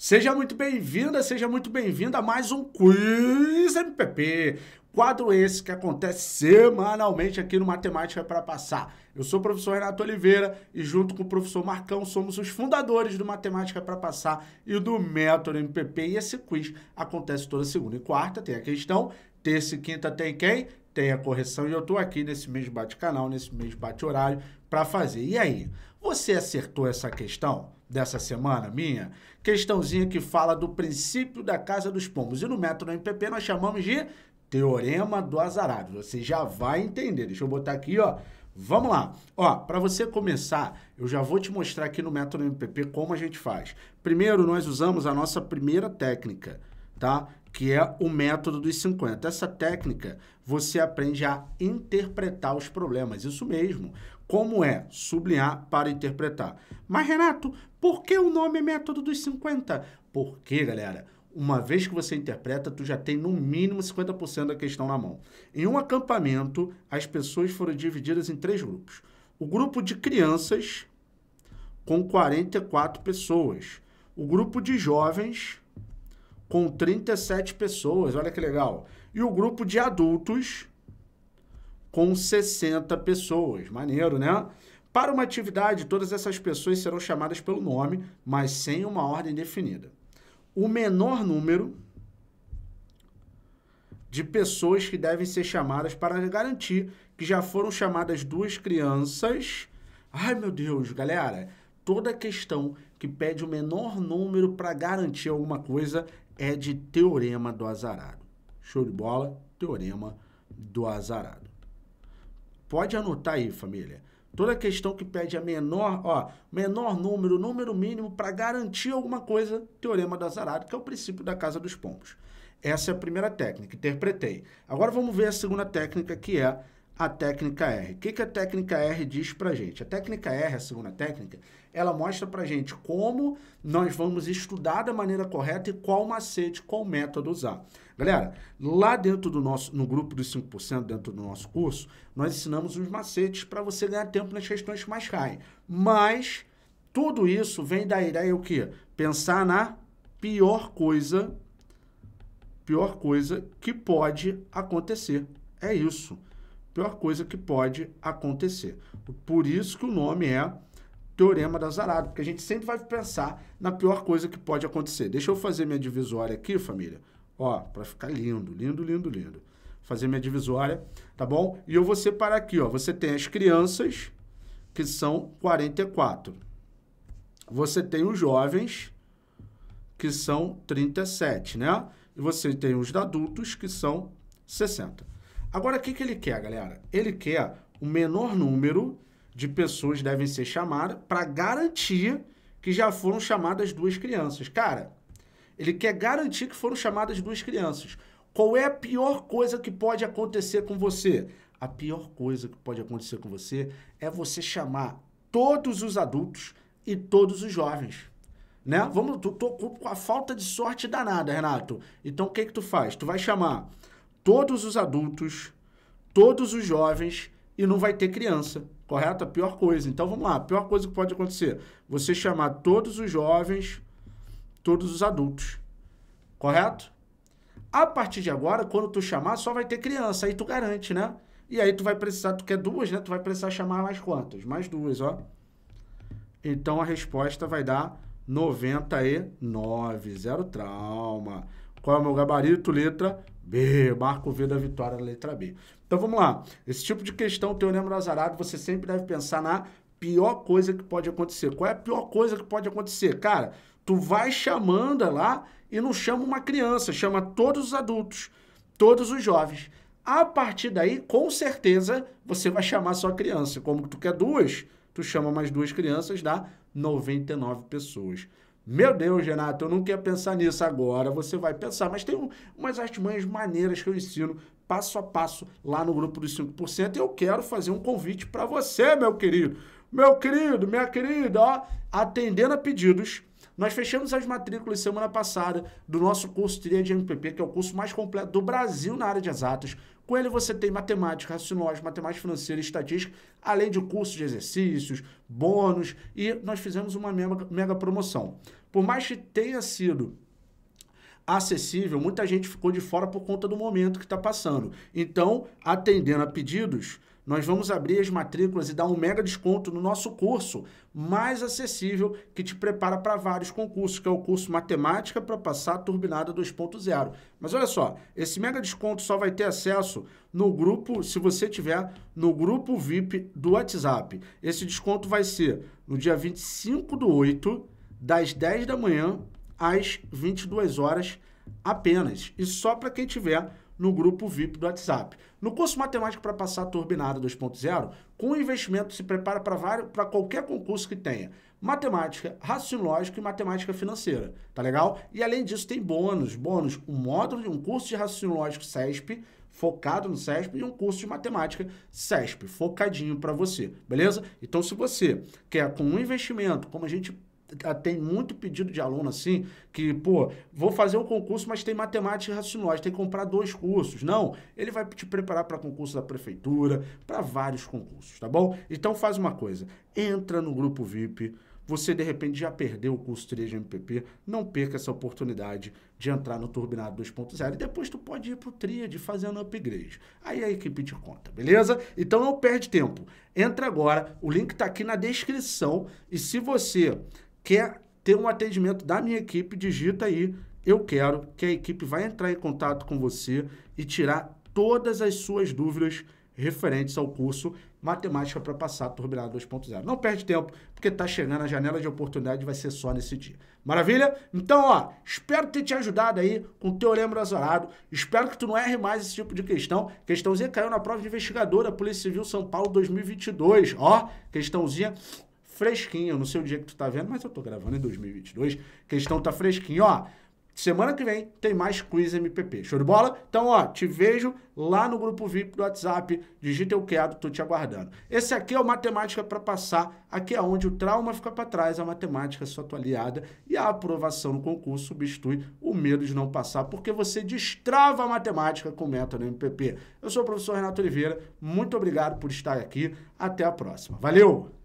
Seja muito bem-vinda, seja muito bem-vinda a mais um Quiz MPP. Quadro esse que acontece semanalmente aqui no Matemática para Passar. Eu sou o professor Renato Oliveira e junto com o professor Marcão somos os fundadores do Matemática para Passar e do Método MPP. E esse quiz acontece toda segunda e quarta, tem a questão. Terça e quinta tem quem? Tem a correção e eu estou aqui nesse mesmo bate-canal, nesse mesmo bate-horário para fazer. E aí, você acertou essa questão? dessa semana minha, questãozinha que fala do princípio da casa dos pombos. E no método MPP nós chamamos de Teorema do Azarado. Você já vai entender. Deixa eu botar aqui, ó. Vamos lá. Ó, para você começar, eu já vou te mostrar aqui no método MPP como a gente faz. Primeiro, nós usamos a nossa primeira técnica, tá? Que é o método dos 50. Essa técnica, você aprende a interpretar os problemas. Isso mesmo como é sublinhar para interpretar. Mas, Renato, por que o nome é método dos 50? Porque, galera, uma vez que você interpreta, tu já tem no mínimo 50% da questão na mão. Em um acampamento, as pessoas foram divididas em três grupos. O grupo de crianças, com 44 pessoas. O grupo de jovens, com 37 pessoas, olha que legal. E o grupo de adultos, com 60 pessoas. Maneiro, né? Para uma atividade, todas essas pessoas serão chamadas pelo nome, mas sem uma ordem definida. O menor número de pessoas que devem ser chamadas para garantir que já foram chamadas duas crianças. Ai, meu Deus, galera, toda questão que pede o menor número para garantir alguma coisa é de teorema do azarado. Show de bola, teorema do azarado. Pode anotar aí, família. Toda questão que pede a menor, ó, menor número, número mínimo para garantir alguma coisa, teorema da Zarate, que é o princípio da casa dos pombos. Essa é a primeira técnica, interpretei. Agora vamos ver a segunda técnica, que é a técnica R. O que, que a técnica R diz para gente? A técnica R, a segunda técnica, ela mostra para gente como nós vamos estudar da maneira correta e qual macete, qual método usar. Galera, lá dentro do nosso, no grupo dos 5%, dentro do nosso curso, nós ensinamos os macetes para você ganhar tempo nas questões que mais caem. Mas tudo isso vem da ideia o quê? Pensar na pior coisa, pior coisa que pode acontecer. É isso pior coisa que pode acontecer. Por isso que o nome é Teorema da Zarada, porque a gente sempre vai pensar na pior coisa que pode acontecer. Deixa eu fazer minha divisória aqui, família. Ó, para ficar lindo, lindo, lindo, lindo. Fazer minha divisória, tá bom? E eu vou separar aqui, ó. Você tem as crianças, que são 44. Você tem os jovens, que são 37, né? E você tem os adultos, que são 60. Agora, o que, que ele quer, galera? Ele quer o menor número de pessoas devem ser chamadas para garantir que já foram chamadas duas crianças. Cara, ele quer garantir que foram chamadas duas crianças. Qual é a pior coisa que pode acontecer com você? A pior coisa que pode acontecer com você é você chamar todos os adultos e todos os jovens. Né? Vamos, tu, tu, com a falta de sorte danada, Renato. Então o que que tu faz? Tu vai chamar todos os adultos, todos os jovens e não vai ter criança, correto? A pior coisa. Então vamos lá, a pior coisa que pode acontecer, você chamar todos os jovens, todos os adultos, correto? A partir de agora, quando tu chamar, só vai ter criança, aí tu garante, né? E aí tu vai precisar, tu quer duas, né? Tu vai precisar chamar mais quantas? Mais duas, ó. Então a resposta vai dar 99, zero trauma. Qual é o meu gabarito? Letra B. Marco V da vitória, letra B. Então vamos lá. Esse tipo de questão, teorema do azarado, você sempre deve pensar na pior coisa que pode acontecer. Qual é a pior coisa que pode acontecer? Cara, tu vai chamando lá e não chama uma criança, chama todos os adultos, todos os jovens. A partir daí, com certeza, você vai chamar sua criança. Como tu quer duas, tu chama mais duas crianças, dá 99 pessoas. Meu Deus, Renato, eu não quero pensar nisso agora. Você vai pensar. Mas tem um, umas artimanhas maneiras que eu ensino passo a passo lá no grupo dos 5%. E eu quero fazer um convite para você, meu querido. Meu querido, minha querida, ó, atendendo a pedidos. Nós fechamos as matrículas semana passada do nosso curso Tria de MPP, que é o curso mais completo do Brasil na área de exatas. Com ele você tem matemática, raciocínio lógico, matemática financeira, estatística, além de cursos de exercícios, bônus, e nós fizemos uma mega, mega promoção. Por mais que tenha sido acessível, muita gente ficou de fora por conta do momento que está passando. Então, atendendo a pedidos, nós vamos abrir as matrículas e dar um mega desconto no nosso curso mais acessível que te prepara para vários concursos, que é o curso Matemática para Passar a Turbinada 2.0. Mas olha só, esse mega desconto só vai ter acesso no grupo, se você tiver no grupo VIP do WhatsApp. Esse desconto vai ser no dia 25 do 8, das 10 da manhã às 22 horas apenas. E só para quem tiver no grupo VIP do WhatsApp. No curso Matemática para Passar Turbinada 2.0, com investimento se prepara para qualquer concurso que tenha. Matemática, raciocínio lógico e matemática financeira, tá legal? E além disso tem bônus, bônus, um módulo de um curso de raciocínio lógico CESP, focado no CESP e um curso de matemática CESP, focadinho para você, beleza? Então, se você quer, com um investimento, como a gente tem muito pedido de aluno assim, que, pô, vou fazer um concurso, mas tem matemática e racionais, tem que comprar dois cursos. Não, ele vai te preparar para concurso da prefeitura, para vários concursos, tá bom? Então faz uma coisa, entra no grupo VIP, você de repente já perdeu o curso 3 de MPP, não perca essa oportunidade de entrar no Turbinado 2.0 e depois tu pode ir pro Tríade fazendo upgrade. Aí a equipe te conta, beleza? Então não perde tempo. Entra agora, o link está aqui na descrição e se você quer ter um atendimento da minha equipe, digita aí, eu quero, que a equipe vai entrar em contato com você e tirar todas as suas dúvidas referentes ao curso Matemática para Passar Turbinado 2.0. Não perde tempo, porque está chegando a janela de oportunidade vai ser só nesse dia. Maravilha? Então, ó, espero ter te ajudado aí com o teorema do azarado. Espero que tu não erre mais esse tipo de questão. Questãozinha caiu na prova de investigadora Polícia Civil São Paulo 2022, ó. Questãozinha fresquinho. Eu não sei o dia que tu tá vendo, mas eu tô gravando em 2022. Questão tá fresquinho, ó. Semana que vem tem mais quiz MPP. Show de bola? Então, ó, te vejo lá no grupo VIP do WhatsApp. Digita eu quero, tô te aguardando. Esse aqui é o Matemática para Passar. Aqui é onde o trauma fica para trás, a matemática é sua tua aliada e a aprovação no concurso substitui o medo de não passar, porque você destrava a matemática com método MPP. Eu sou o professor Renato Oliveira. Muito obrigado por estar aqui. Até a próxima. Valeu!